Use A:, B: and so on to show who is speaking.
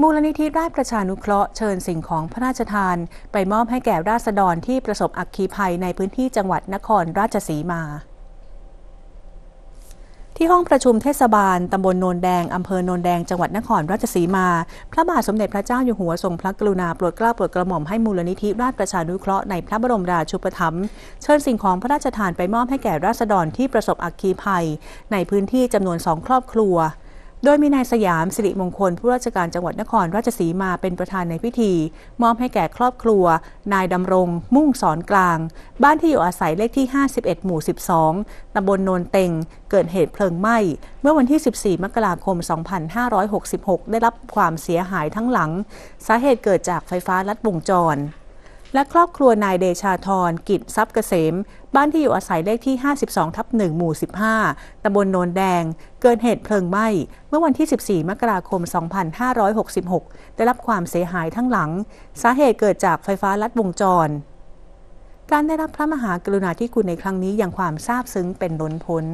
A: มูลนิธิราชประชานุเคราะห์เชิญสิ่งของพระราชทานไปมอบให้แก่ราษฎรที่ประสบอักคีภัยในพื้นที่จังหวัดนครราชสีมา ที่ห้องประชุมเทศบาลตำบลโนนแดงอำเภอโนนแดงจังหวัดนครราชสีมา พระบาทสมเด็จพระเจ้าอยู่หัวทรงพระกรุณาโปรดเกล้าโปรดกระหม่อมให้มูลนิธิราชประชานุเคราะห์ในพระบรมราชูปถัมภ์เชิญสิ่งของพระราชทานไปมอบให้แก่ราษฎรที่ประสบอักคีภัย ในพื้นที่จำนวนสองครอบครัวโดยมีนายสยามสิริมงคล ผู้ราชการจังหวัดนครราชสีมาเป็นประธานในพิธีมอบให้แก่ครอบครัว นายดำรง มุ่งสอนกลางบ้านที่อยู่อาศัยเลขที่ 51 หมู่ 12 ตำบลโนนเต็งเกิดเหตุเพลิงไหม้เมื่อวันที่ 14 มกราคม 2566 ได้รับความเสียหายทั้งหลัง สาเหตุเกิดจากไฟฟ้าลัดวงจรและครอบครัวนายเดชาธรกิจทรัพย์เกษม บ้านที่อยู่อาศัยเลขที่ 52 ทับ 1 หมู่ 15 ตำบลโนนแดง เกิดเหตุเพลิงไหม้เมื่อวันที่ 14 มกราคม 2566 ได้รับความเสียหายทั้งหลัง สาเหตุเกิดจากไฟฟ้าลัดวงจร การได้รับพระมหากรุณาธิคุณในครั้งนี้อย่างความซาบซึ้งเป็นล้นพ้น